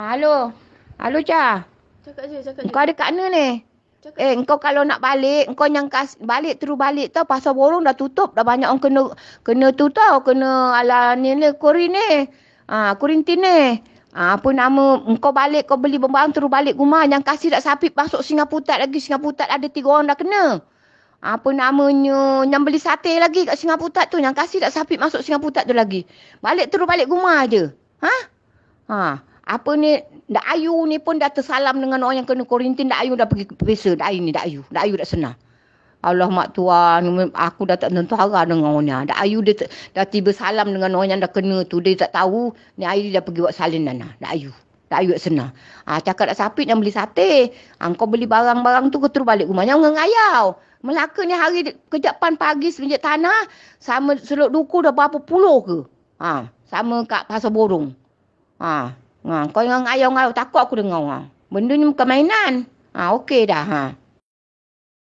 Hello. Hello, Cha. Cakap je, cakap je. Kau ada kat mana ni? Cakap eh, je. kau kalau nak balik, kau yang kas, balik terus balik tau. Pasar borong dah tutup. Dah banyak orang kena kena tu tau. Kena ala ni ni, kori ni. Ha, kurintin ni. Ha, apa nama, kau balik, kau beli barang terus balik rumah. Yang kasih tak sapit masuk Singapura lagi. Singapura ada tiga orang dah kena. Ha, apa namanya Yang beli sate lagi kat Singapura tu Yang kasih tak sapit masuk Singapura tu lagi Balik terus balik rumah je Ha? Ha? apa ni Dak Ayu ni pun dah tersalam dengan orang yang kena Korintin, Dak Ayu dah pergi pesa Dak Ayu ni Dak Ayu Dak Ayu dah senang Allah mak tuan aku dah tak tentu arah dengan orang ni Dak Ayu dia dah tiba salam dengan orang yang dah kena tu dia tak tahu ni Ayu dah pergi buat salinan lah, Dak Ayu tak ayuk senang. Ah ha, cakap nak sapit yang beli sate. Ha, beli barang-barang tu kau terus balik rumah. Jangan mengayau. Melaka ni hari kejapan pagi sepinjak tanah. Sama seluk duku dah berapa puluh ke. ha, sama kat pasar borong. ha. Ha, kau dengan ayah kau takut aku dengar. Ha. Benda ni bukan mainan. Ha, okey dah. Ha.